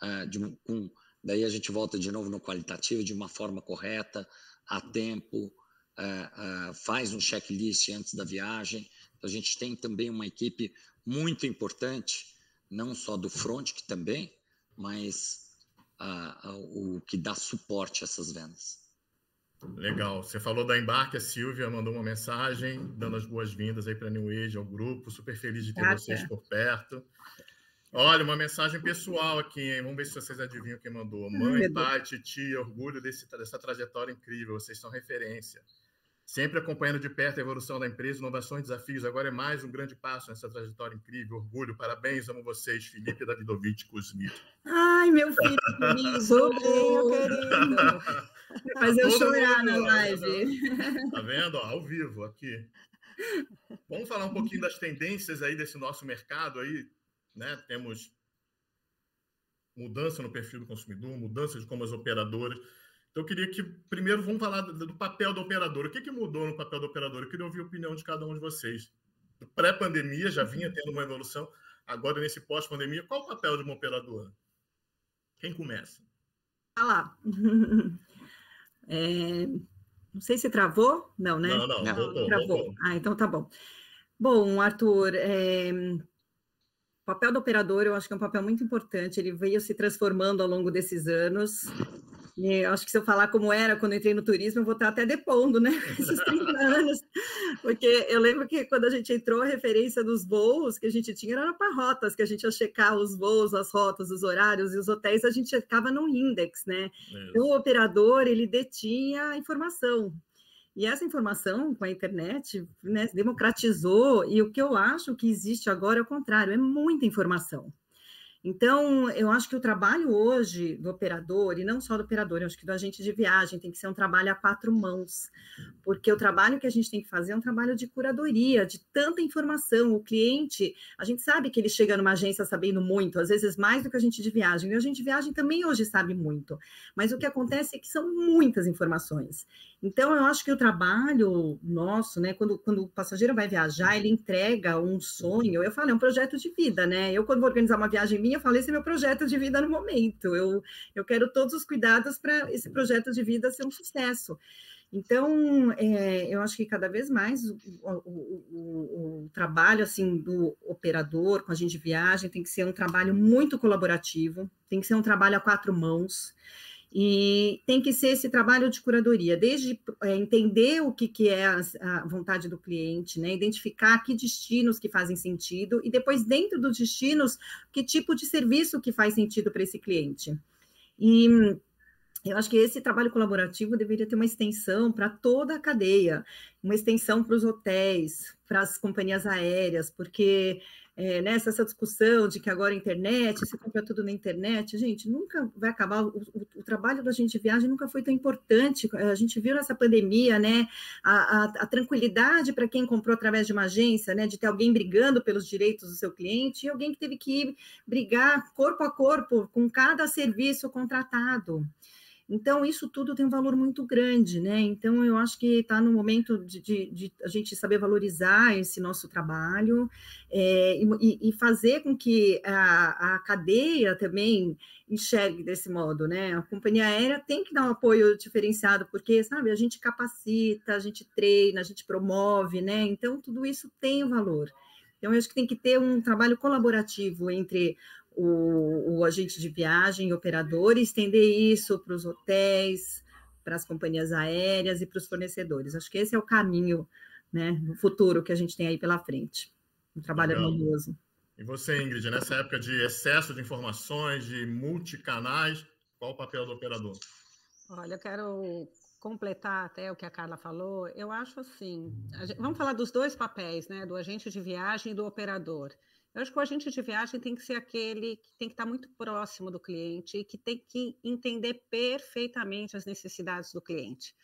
é, de, com, daí a gente volta de novo no qualitativo de uma forma correta, a tempo, é, faz um checklist antes da viagem. Então, a gente tem também uma equipe muito importante, não só do front, que também, mas o que dá suporte a essas vendas. Legal. Você falou da Embarque, a Silvia mandou uma mensagem dando as boas-vindas aí para a New Age, ao grupo. Super feliz de ter vocês por perto. Olha, uma mensagem pessoal aqui, hein? Vamos ver se vocês adivinham quem mandou. Mãe, pai, tia, orgulho desse, dessa trajetória incrível. Vocês são referência. Sempre acompanhando de perto a evolução da empresa, inovações, desafios. Agora é mais um grande passo nessa trajetória incrível. Orgulho, parabéns, amo vocês, Felipe Davidovich Kuzmito. Ai, meu filho, Rubinho, querido. Fazer eu chorar na né? live. Tá vendo? Ó, ao vivo, aqui. Vamos falar um pouquinho das tendências aí desse nosso mercado aí, né? Temos mudança no perfil do consumidor, mudança de como as operadoras então, eu queria que primeiro vamos falar do, papel do operador. O que, que mudou no papel do operador? Eu queria ouvir a opinião de cada um de vocês. Pré-pandemia já vinha uhum. tendo uma evolução, agora nesse pós-pandemia, qual o papel de uma operadora? Quem começa? Ah lá. É... Não sei se travou, não, né? Não, não, não voltou, travou. Voltou. Ah, então tá bom. Bom, Arthur, é... o papel do operador eu acho que é um papel muito importante, ele veio se transformando ao longo desses anos. Eu acho que se eu falar como era quando entrei no turismo, eu vou estar até depondo, né? Esses 30 anos. Porque eu lembro que quando a gente entrou, a referência dos voos que a gente tinha era para rotas, que a gente ia checar os voos, as rotas, os horários e os hotéis, a gente ficava num index, né? É. Então, o operador, ele detinha a informação. E essa informação com a internet né, democratizou, e o que eu acho que existe agora é o contrário, é muita informação. Então, eu acho que o trabalho hoje do operador, e não só do operador, eu acho que do agente de viagem, tem que ser um trabalho a quatro mãos, porque o trabalho que a gente tem que fazer é um trabalho de curadoria, de tanta informação. O cliente, a gente sabe que ele chega numa agência sabendo muito, às vezes mais do que a gente de viagem, e a gente de viagem também hoje sabe muito, mas o que acontece é que são muitas informações. Então, eu acho que o trabalho nosso, né, quando, quando o passageiro vai viajar, ele entrega um sonho. Eu falo, é um projeto de vida, né? Eu, quando vou organizar uma viagem minha, eu falo, esse é meu projeto de vida no momento. Eu, eu quero todos os cuidados para esse projeto de vida ser um sucesso. Então, é, eu acho que cada vez mais o, o, o, o, trabalho assim do operador com a gente de viagem tem que ser um trabalho muito colaborativo, tem que ser um trabalho a quatro mãos. E tem que ser esse trabalho de curadoria, desde é, entender o que, que é a, a, vontade do cliente, né? identificar que destinos que fazem sentido e depois, dentro dos destinos, que tipo de serviço que faz sentido para esse cliente. E eu acho que esse trabalho colaborativo deveria ter uma extensão para toda a cadeia uma extensão para os hotéis, para as companhias aéreas, porque é, nessa né, essa discussão de que agora a internet, você compra tudo na internet, gente, nunca vai acabar. O, o, o, trabalho da gente de viagem nunca foi tão importante. A gente viu nessa pandemia, né? A, a, a tranquilidade para quem comprou através de uma agência, né? De ter alguém brigando pelos direitos do seu cliente e alguém que teve que brigar corpo a corpo com cada serviço contratado. Então, isso tudo tem um valor muito grande, né? Então, eu acho que está no momento de, de, de, a gente saber valorizar esse nosso trabalho é, e, e, fazer com que a, a cadeia também enxergue desse modo, né? A companhia aérea tem que dar um apoio diferenciado, porque, sabe, a gente capacita, a gente treina, a gente promove, né? Então, tudo isso tem um valor. Então, eu acho que tem que ter um trabalho colaborativo entre o, o agente de viagem, operador, e estender isso para os hotéis, para as companhias aéreas e para os fornecedores. Acho que esse é o caminho né, no futuro que a gente tem aí pela frente. Um trabalho Legal. harmonioso. E você, Ingrid, nessa época de excesso de informações, de multicanais, qual o papel do operador? Olha, eu quero completar até o que a Carla falou. Eu acho assim, gente, vamos falar dos dois papéis, né, do agente de viagem e do operador. Eu acho que o agente de viagem tem que ser aquele que tem que estar tá muito próximo do cliente e que tem que entender perfeitamente as necessidades do cliente.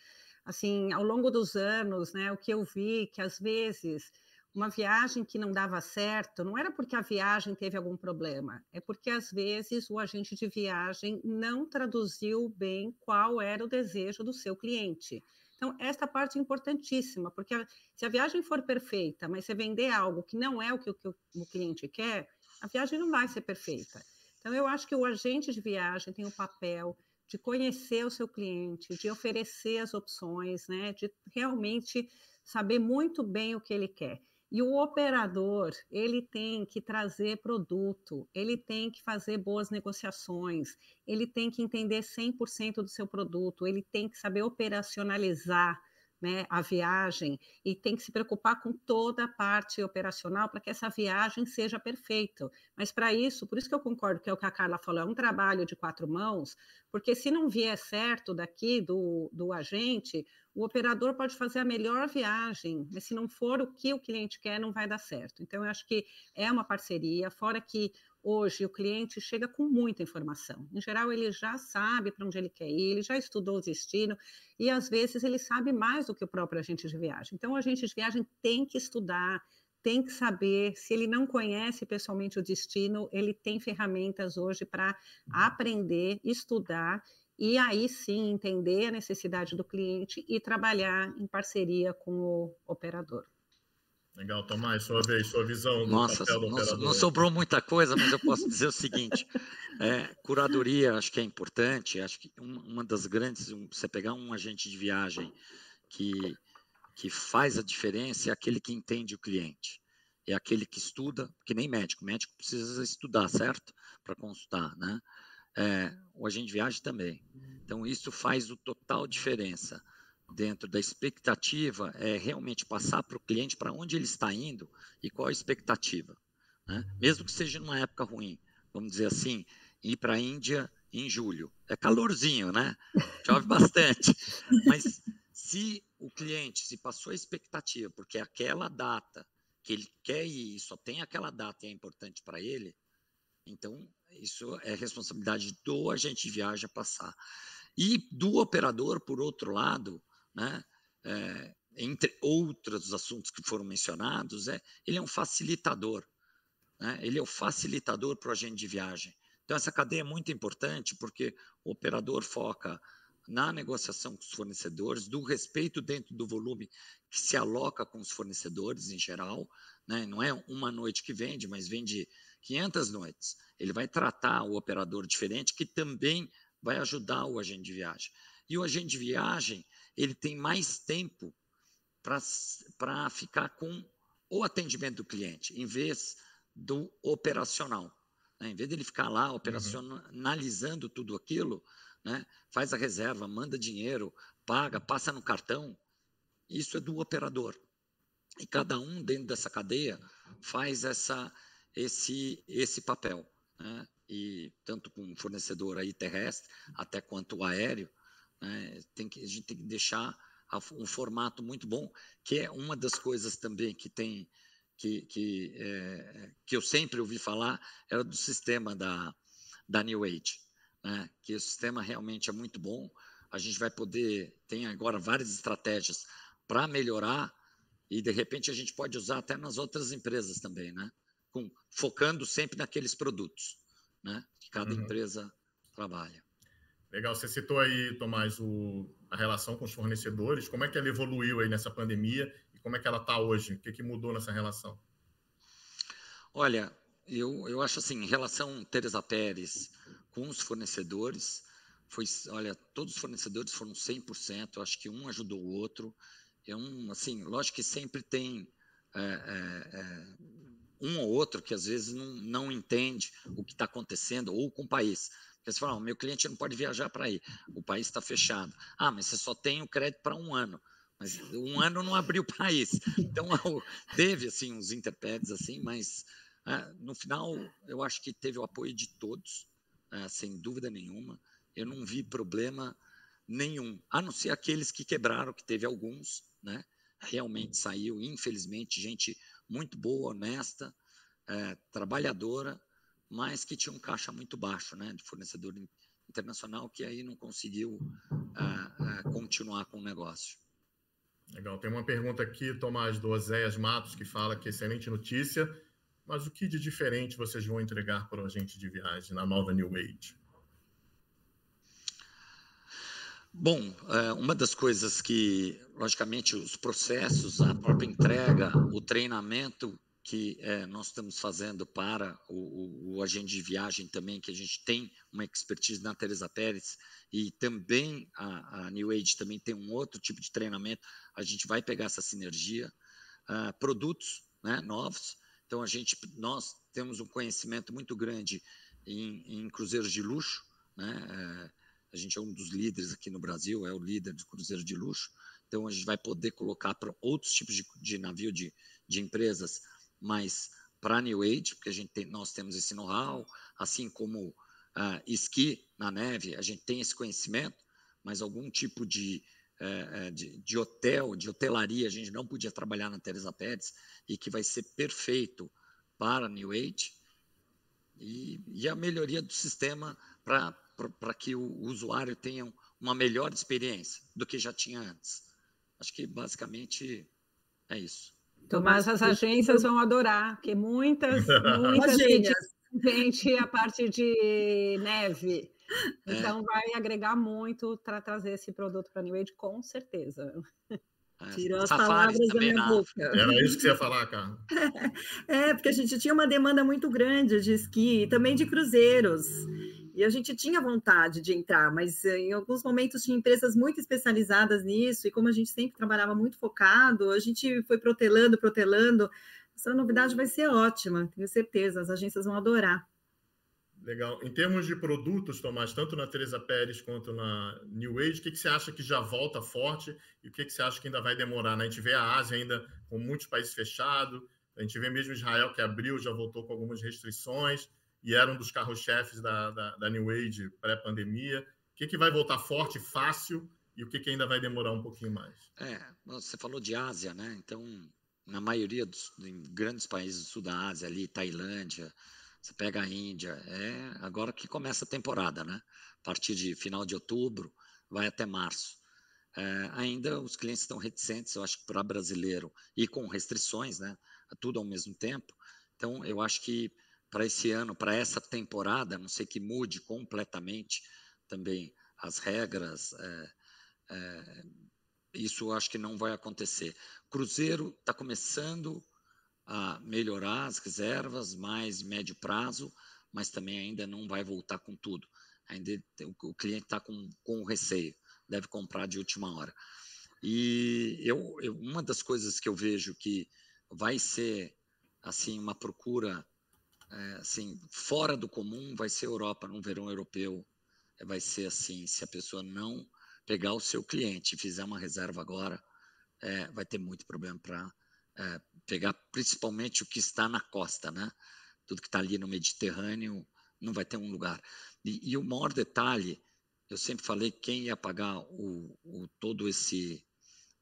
Assim, ao longo dos anos, né, o que eu vi que às vezes uma viagem que não dava certo não era porque a viagem teve algum problema, é porque às vezes o agente de viagem não traduziu bem qual era o desejo do seu cliente. Então, esta parte é importantíssima, porque a, se a viagem for perfeita, mas você vender algo que não é o que, o que o cliente quer, a viagem não vai ser perfeita. Então, eu acho que o agente de viagem tem o papel de conhecer o seu cliente, de oferecer as opções, né, de realmente saber muito bem o que ele quer. E o operador, ele tem que trazer produto, ele tem que fazer boas negociações, ele tem que entender 100% do seu produto, ele tem que saber operacionalizar né, a viagem e tem que se preocupar com toda a parte operacional para que essa viagem seja perfeita. Mas para isso, por isso que eu concordo que é o que a Carla falou, é um trabalho de quatro mãos, porque se não vier certo daqui do, do agente, o operador pode fazer a melhor viagem, mas se não for o que o cliente quer, não vai dar certo. Então, eu acho que é uma parceria, fora que Hoje, o cliente chega com muita informação. Em geral, ele já sabe para onde ele quer ir, ele já estudou o destino e, às vezes, ele sabe mais do que o próprio agente de viagem. Então, o agente de viagem tem que estudar, tem que saber. Se ele não conhece pessoalmente o destino, ele tem ferramentas hoje para uhum. aprender, estudar e aí sim entender a necessidade do cliente e trabalhar em parceria com o operador. Legal, Tomás, sua vez, sua visão Nossa, não, não, sobrou muita coisa, mas eu posso dizer o seguinte: é, curadoria acho que é importante, acho que uma das grandes, você pegar um agente de viagem que, que faz a diferença é aquele que entende o cliente, é aquele que estuda, que nem médico, médico precisa estudar, certo? Para consultar, né? É, o agente de viagem também. Então, isso faz o total diferença dentro da expectativa é realmente passar para o cliente para onde ele está indo e qual a expectativa. Né? Mesmo que seja numa época ruim, vamos dizer assim, ir para a Índia em julho. É calorzinho, né? Chove bastante. Mas se o cliente se passou a expectativa, porque é aquela data que ele quer ir, só tem aquela data e é importante para ele, então isso é responsabilidade do agente de viagem passar. E do operador, por outro lado, né? É, entre outros assuntos que foram mencionados, é, ele é um facilitador. Né? Ele é o facilitador para o agente de viagem. Então, essa cadeia é muito importante porque o operador foca na negociação com os fornecedores, do respeito dentro do volume que se aloca com os fornecedores em geral. Né? Não é uma noite que vende, mas vende 500 noites. Ele vai tratar o operador diferente, que também vai ajudar o agente de viagem. E o agente de viagem, ele tem mais tempo para ficar com o atendimento do cliente, em vez do operacional. Né? Em vez dele ficar lá uhum. operacionalizando uhum. tudo aquilo, né? faz a reserva, manda dinheiro, paga, passa no cartão, isso é do operador. E cada um dentro dessa cadeia faz essa, esse, esse papel. Né? E tanto com o fornecedor aí terrestre até quanto o aéreo, né? Tem que, a gente tem que deixar a, um formato muito bom, que é uma das coisas também que tem que, que, é, que eu sempre ouvi falar era do sistema da, da New Age, né? que o sistema realmente é muito bom. A gente vai poder, tem agora várias estratégias para melhorar e de repente a gente pode usar até nas outras empresas também, né? Com, focando sempre naqueles produtos, né? Que cada uhum. empresa trabalha. Legal, você citou aí, Tomás, o, a relação com os fornecedores. Como é que ela evoluiu aí nessa pandemia e como é que ela está hoje? O que, que mudou nessa relação? Olha, eu, eu acho assim, em relação Teresa Pérez com os fornecedores, foi, olha, todos os fornecedores foram 100%, acho que um ajudou o outro. É um, assim, lógico que sempre tem é, é, é, um ou outro que às vezes não, não entende o que está acontecendo ou com o país. Porque você fala, meu cliente não pode viajar para aí, o país está fechado. Ah, mas você só tem o crédito para um ano. Mas um ano não abriu o país. Então, teve, assim, uns interpedes assim, mas ah, no final, eu acho que teve o apoio de todos, ah, sem dúvida nenhuma. Eu não vi problema nenhum, a não ser aqueles que quebraram, que teve alguns, né? Realmente saiu, infelizmente, gente muito boa, honesta, é, trabalhadora, mas que tinha um caixa muito baixo, né, de fornecedor internacional, que aí não conseguiu ah, ah, continuar com o negócio. Legal. Tem uma pergunta aqui, Tomás, do Oséias Matos, que fala que excelente notícia, mas o que de diferente vocês vão entregar para o agente de viagem na nova New Age? Bom, é, uma das coisas que, logicamente, os processos, a própria entrega, o treinamento que é, nós estamos fazendo para o, o, o, agente de viagem também, que a gente tem uma expertise na Teresa Pérez, e também a, a, New Age também tem um outro tipo de treinamento, a gente vai pegar essa sinergia, uh, produtos né, novos, então a gente, nós temos um conhecimento muito grande em, em cruzeiros de luxo, né, uh, a gente é um dos líderes aqui no Brasil, é o líder de cruzeiro de luxo, então a gente vai poder colocar para outros tipos de, de navio de, de empresas mas para New Age, porque a gente tem, nós temos esse know-how, assim como uh, esqui na neve, a gente tem esse conhecimento, mas algum tipo de, uh, de, de, hotel, de hotelaria, a gente não podia trabalhar na Teresa Pérez e que vai ser perfeito para New Age e, e a melhoria do sistema para que o usuário tenha uma melhor experiência do que já tinha antes. Acho que basicamente é isso. Então, mas as agências vão adorar, porque muitas, muitas gente a parte de neve. É. Então, é. vai agregar muito para trazer esse produto para a New Age, com certeza. É, Tirou as palavras da minha boca. Era isso que você ia falar, cara. É, porque a gente tinha uma demanda muito grande de esqui e também de cruzeiros. E a gente tinha vontade de entrar, mas eh, em alguns momentos tinha empresas muito especializadas nisso, e como a gente sempre trabalhava muito focado, a gente foi protelando, protelando. Essa novidade vai ser ótima, tenho certeza, as agências vão adorar. Legal. Em termos de produtos, Tomás, tanto na Teresa Pérez quanto na New Age, o que, você acha que já volta forte e o que, você acha que ainda vai demorar? Né? A gente vê a Ásia ainda com muitos países fechados, a gente vê mesmo Israel que abriu, já voltou com algumas restrições e era um dos carros-chefes da, da, da, New Age pré-pandemia. O que, que vai voltar forte, fácil, e o que, que ainda vai demorar um pouquinho mais? É, você falou de Ásia, né? Então, na maioria dos grandes países do sul da Ásia, ali, Tailândia, você pega a Índia, é agora que começa a temporada, né? A partir de final de outubro, vai até março. É, ainda os clientes estão reticentes, eu acho que para brasileiro, e com restrições, né? Tudo ao mesmo tempo. Então, eu acho que para esse ano, para essa temporada, a não sei que mude completamente também as regras. É, é, isso acho que não vai acontecer. Cruzeiro está começando a melhorar as reservas, mais médio prazo, mas também ainda não vai voltar com tudo. Ainda o cliente está com, com receio, deve comprar de última hora. E eu, eu, uma das coisas que eu vejo que vai ser assim uma procura é, assim, fora do comum vai ser Europa num verão europeu. É, vai ser assim, se a pessoa não pegar o seu cliente e fizer uma reserva agora, é, vai ter muito problema para é, pegar, principalmente o que está na costa, né? Tudo que está ali no Mediterrâneo não vai ter um lugar. E, e o maior detalhe, eu sempre falei quem ia pagar o, o todo esse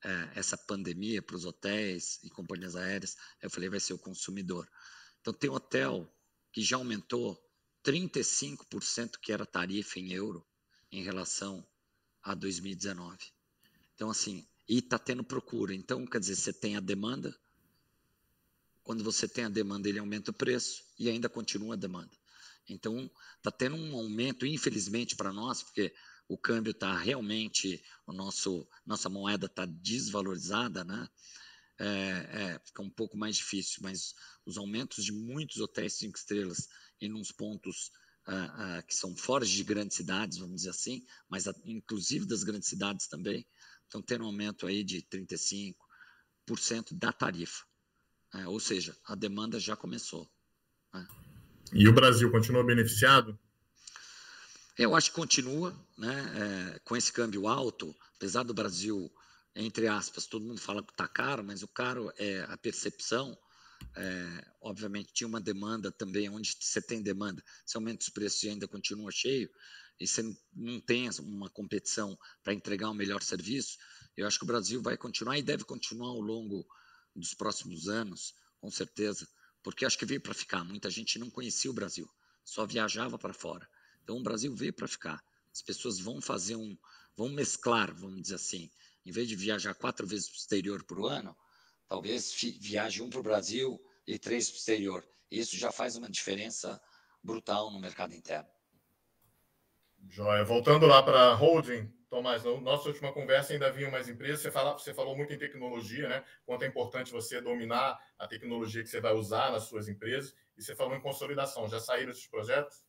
é, essa pandemia para os hotéis e companhias aéreas, eu falei vai ser o consumidor. Então tem hotel que já aumentou 35% que era tarifa em euro em relação a 2019. Então, assim, e está tendo procura. Então, quer dizer, você tem a demanda, quando você tem a demanda, ele aumenta o preço e ainda continua a demanda. Então, está tendo um aumento, infelizmente, para nós, porque o câmbio está realmente, o nosso, nossa moeda está desvalorizada, né? é, é, fica um pouco mais difícil, mas os aumentos de muitos hotéis cinco estrelas em uns pontos ah, ah, que são fora de grandes cidades, vamos dizer assim, mas a, inclusive das grandes cidades também, estão tendo um aumento aí de 35% da tarifa. É, ou seja, a demanda já começou. Né? E o Brasil continua beneficiado? Eu acho que continua, né? É, com esse câmbio alto, apesar do Brasil entre aspas, todo mundo fala que está caro, mas o caro é a percepção. É, obviamente tinha uma demanda também, onde você tem demanda, se aumenta os preços e ainda continua cheio, e você não tem uma competição para entregar um melhor serviço, eu acho que o Brasil vai continuar e deve continuar ao longo dos próximos anos, com certeza, porque acho que veio para ficar. Muita gente não conhecia o Brasil, só viajava para fora. Então o Brasil veio para ficar. As pessoas vão fazer um, vão mesclar, vamos dizer assim, em vez de viajar quatro vezes para o exterior por ano, talvez viaje um para o Brasil e três para o exterior. Isso já faz uma diferença brutal no mercado interno. Joia. Voltando lá para a holding, Tomás, na nossa última conversa ainda vinha mais empresas. Você, fala, você falou muito em tecnologia, né? Quanto é importante você dominar a tecnologia que você vai usar nas suas empresas. E você falou em consolidação. Já saíram esses projetos?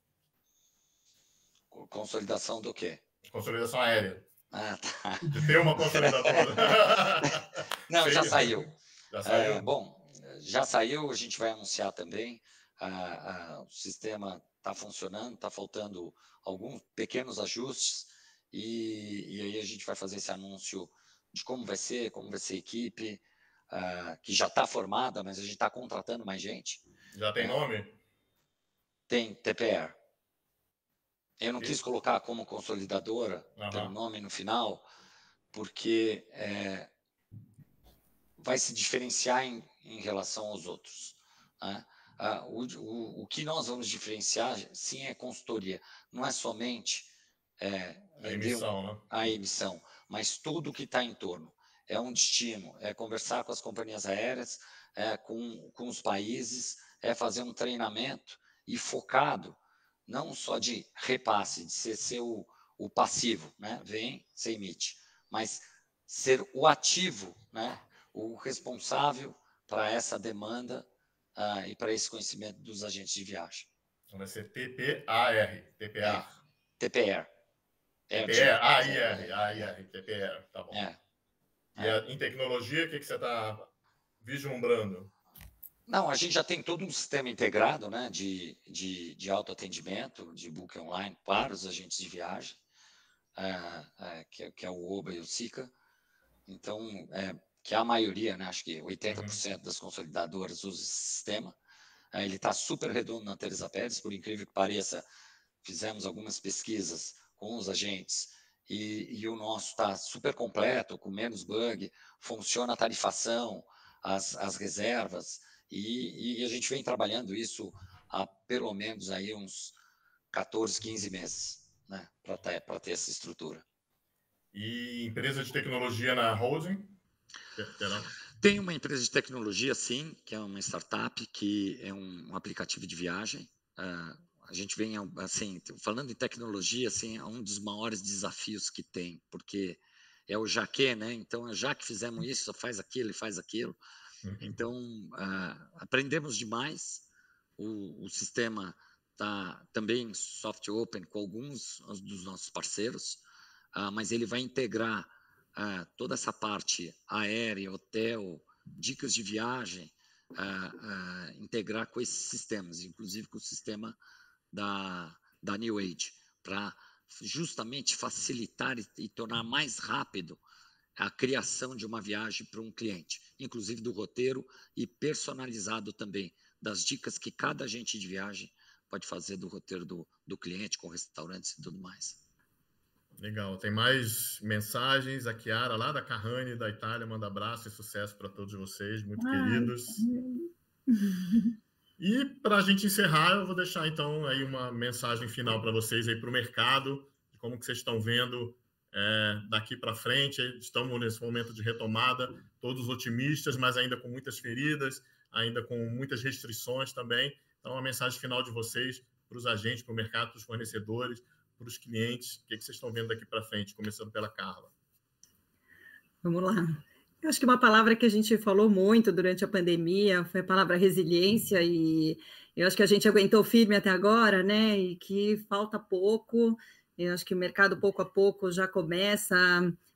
Consolidação do quê? Consolidação aérea. Ah, tá. Tem uma consolidadora. Não, Sei já saiu. Já saiu. É, bom, já saiu, a gente vai anunciar também. Ah, ah, o sistema está funcionando, está faltando alguns pequenos ajustes, e, e, aí a gente vai fazer esse anúncio de como vai ser, como vai ser a equipe, ah, que já está formada, mas a gente está contratando mais gente. Já tem é. nome? Tem TPR. Eu não quis colocar como consolidadora uhum. ter o nome no final, porque é, vai se diferenciar em, em relação aos outros. Né? Ah, o, o, o, que nós vamos diferenciar, sim, é consultoria. Não é somente é, a, emissão, um, né? a emissão, mas tudo que está em torno. É um destino, é conversar com as companhias aéreas, é, com, com os países, é fazer um treinamento e focado não só de repasse, de ser, ser o, o passivo, né? vem, você emite, mas ser o ativo, né? o responsável para essa demanda uh, e para esse conhecimento dos agentes de viagem. Então vai ser TPAR, TPA. É, TPR. É, TPR, AIR, AIR, TPR, tá bom. É. E é. em tecnologia, o que, que você está vislumbrando? Não, a gente já tem todo um sistema integrado né, de, de, de autoatendimento, de book online para os agentes de viagem, é, é, que, é, que, é o Oba e o Sica. Então, é, que a maioria, né, acho que 80% uhum. das consolidadoras usa esse sistema. É, ele está super redondo na Teresa Pérez, por incrível que pareça, fizemos algumas pesquisas com os agentes e, e o nosso está super completo, com menos bug, funciona a tarifação, as, as reservas. E, e a gente vem trabalhando isso há pelo menos aí uns 14, 15 meses, né, para ter, tá, ter essa estrutura. E empresa de tecnologia na holding? Tem uma empresa de tecnologia, sim, que é uma startup, que é um aplicativo de viagem. Uh, a gente vem, assim, falando em tecnologia, assim, é um dos maiores desafios que tem, porque é o jaque, né? Então, já que fizemos isso, faz aquilo e faz aquilo. Uhum. Então, uh, aprendemos demais. O, o sistema está também soft open com alguns dos nossos parceiros, uh, mas ele vai integrar uh, toda essa parte aérea, hotel, dicas de viagem, integrar com esses sistemas, inclusive com o sistema da, da New Age, para justamente facilitar e, e tornar mais rápido a criação de uma viagem para um cliente, inclusive do roteiro e personalizado também, das dicas que cada agente de viagem pode fazer do roteiro do, do cliente, com restaurantes e tudo mais. Legal, tem mais mensagens. A Chiara, lá da Carrani, da Itália, manda abraço e sucesso para todos vocês, muito queridos. e para a gente encerrar, eu vou deixar então aí uma mensagem final para vocês aí para o mercado, de como que vocês estão vendo é, daqui para frente, estamos nesse momento de retomada, todos otimistas, mas ainda com muitas feridas, ainda com muitas restrições também. Então, a mensagem final de vocês para os agentes, para o mercado, para os fornecedores, para os clientes, o que, é que vocês estão vendo daqui para frente, começando pela Carla. Vamos lá. Eu acho que uma palavra que a gente falou muito durante a pandemia foi a palavra resiliência, e eu acho que a gente aguentou firme até agora, né? E que falta pouco eu acho que o mercado, pouco a pouco, já começa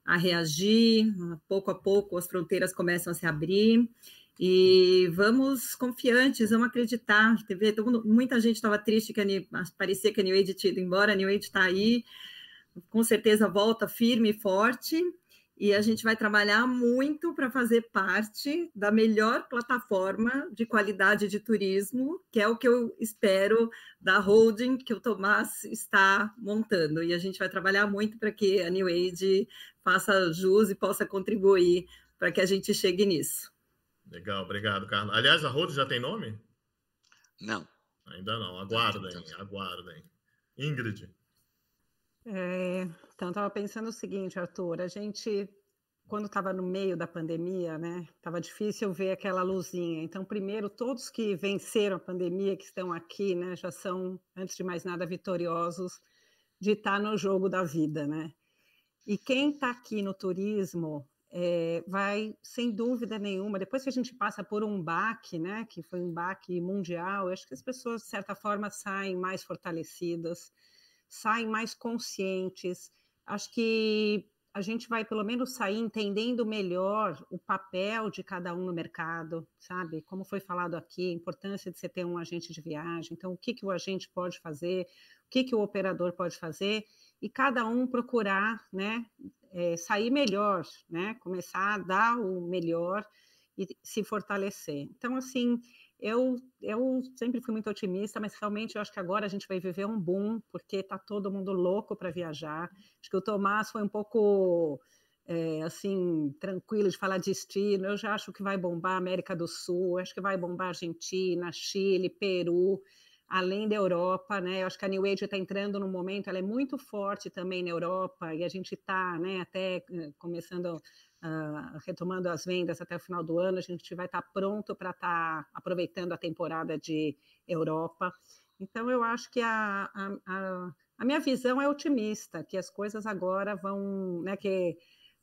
a reagir, pouco a pouco as fronteiras começam a se abrir. E vamos confiantes, vamos acreditar. TV, todo, muita gente estava triste que a, parecia que a New Age tinha ido embora, a New Age está aí, com certeza volta firme e forte e a gente vai trabalhar muito para fazer parte da melhor plataforma de qualidade de turismo, que é o que eu espero da holding que o Tomás está montando. E a gente vai trabalhar muito para que a New Age faça jus e possa contribuir para que a gente chegue nisso. Legal, obrigado, Carlos. Aliás, a holding já tem nome? Não. Ainda não, aguardem, aguardem. Ingrid. É, então, estava pensando o seguinte, Arthur, a gente, quando estava no meio da pandemia, né, estava difícil ver aquela luzinha. Então, primeiro, todos que venceram a pandemia, que estão aqui, né, já são, antes de mais nada, vitoriosos de estar tá no jogo da vida, né? E quem está aqui no turismo é, vai, sem dúvida nenhuma, depois que a gente passa por um baque, né, que foi um baque mundial, eu acho que as pessoas, de certa forma, saem mais fortalecidas, saem mais conscientes, Acho que a gente vai pelo menos sair entendendo melhor o papel de cada um no mercado, sabe? Como foi falado aqui, a importância de você ter um agente de viagem, então o que, que o agente pode fazer, o que, que o operador pode fazer, e cada um procurar né, é, sair melhor, né? Começar a dar o melhor e se fortalecer. Então, assim, eu, eu sempre fui muito otimista, mas realmente eu acho que agora a gente vai viver um boom, porque está todo mundo louco para viajar. Acho que o Tomás foi um pouco é, assim, tranquilo de falar destino. Eu já acho que vai bombar América do Sul, acho que vai bombar Argentina, Chile, Peru, além da Europa, né? Eu acho que a New Age está entrando num momento, ela é muito forte também na Europa, e a gente está né, até eh, começando uh, retomando as vendas até o final do ano, a gente vai estar tá pronto para estar tá aproveitando a temporada de Europa. Então, eu acho que a, a, a, a minha visão é otimista, que as coisas agora vão, né, que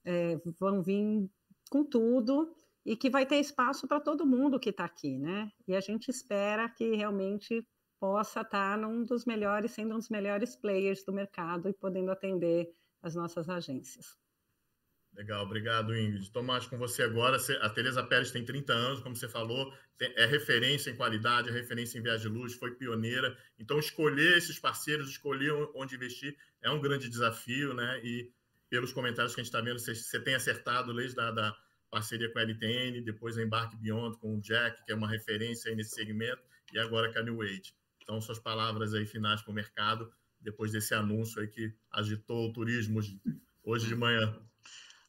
é, vão vir com tudo e que vai ter espaço para todo mundo que está aqui, né? E a gente espera que realmente possa estar tá num dos melhores, sendo um dos melhores players do mercado e podendo atender as nossas agências. Legal, obrigado, Ingrid. Tomás, com você agora. A Tereza Pérez tem 30 anos, como você falou, é referência em qualidade, é referência em viagem de luz, foi pioneira. Então, escolher esses parceiros, escolher onde investir é um grande desafio, né? E pelos comentários que a gente está vendo, você, tem acertado desde a da parceria com a LTN, depois a Embarque Beyond com o Jack, que é uma referência nesse segmento, e agora com a New Age. Então, suas palavras aí finais para o mercado, depois desse anúncio aí que agitou o turismo hoje, hoje de manhã.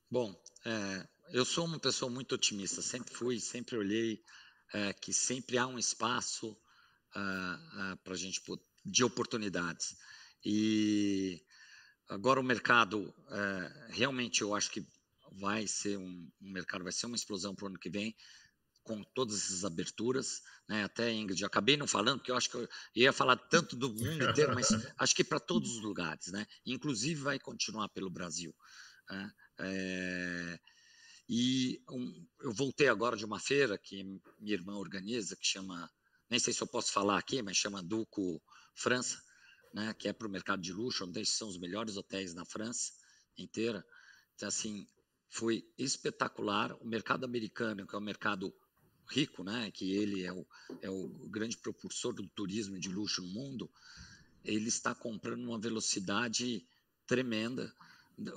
Bom, é, eu sou uma pessoa muito otimista, sempre fui, sempre olhei é, que sempre há um espaço é, é, para gente de oportunidades. E agora o mercado, é, realmente eu acho que vai ser um, um mercado, vai ser uma explosão para o ano que vem, com todas essas aberturas, né? Até Ingrid, eu acabei não falando, porque eu acho que eu ia falar tanto do mundo inteiro, mas acho que para todos os lugares, né? Inclusive vai continuar pelo Brasil. Né. É, e um, eu voltei agora de uma feira que minha irmã organiza, que chama, nem sei se eu posso falar aqui, mas chama Duco França, né, que é para o mercado de luxo, onde são os melhores hotéis na França inteira. Então, assim, foi espetacular. O mercado americano, que é o um mercado rico, né, que ele é o, é o grande propulsor do turismo de luxo no mundo, ele está comprando uma velocidade tremenda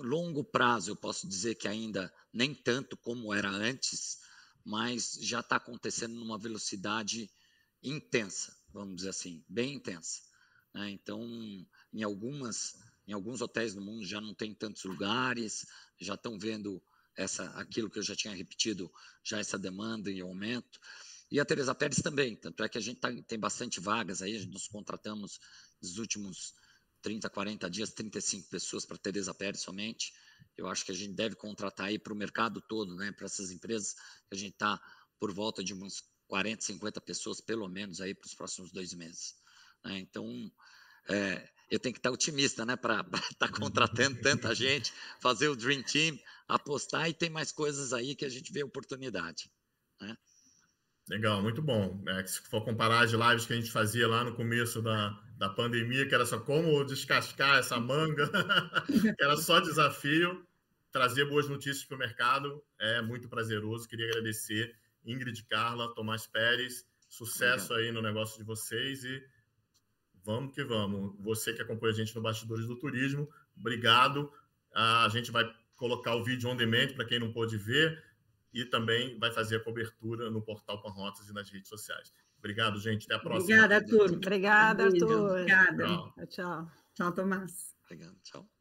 longo prazo, eu posso dizer que ainda nem tanto como era antes, mas já está acontecendo numa velocidade intensa, vamos dizer assim, bem intensa. Né? Então, em algumas, em alguns hotéis no mundo já não tem tantos lugares, já estão vendo essa, aquilo que eu já tinha repetido, já essa demanda em aumento. E a Teresa Pérez também, tanto é que a gente tá, tem bastante vagas aí, nós contratamos nos últimos 30, 40 dias, 35 pessoas para Tereza Pérez somente. Eu acho que a gente deve contratar aí para o mercado todo, né? Para essas empresas, a gente está por volta de uns 40, 50 pessoas, pelo menos, aí para os próximos dois meses. Né? Então, é, eu tenho que estar tá otimista, né? Para estar tá contratando tanta gente, fazer o Dream Team, apostar e tem mais coisas aí que a gente vê oportunidade. Né? Legal, muito bom. É, se for comparar as lives que a gente fazia lá no começo da, da pandemia, que era só como descascar essa manga, era só desafio, trazer boas notícias para o mercado, é muito prazeroso. Queria agradecer Ingrid, Carla, Tomás Pérez, sucesso Legal. aí no negócio de vocês e vamos que vamos. Você que acompanha a gente no Bastidores do Turismo, obrigado. A gente vai colocar o vídeo on demand para quem não pôde ver e também vai fazer a cobertura no portal Panrotas e nas redes sociais. Obrigado, gente. Até a próxima. Obrigada, Arthur. Obrigada, Arthur. Obrigada. Tchau. Tchau, Tomás. Obrigado. Tchau.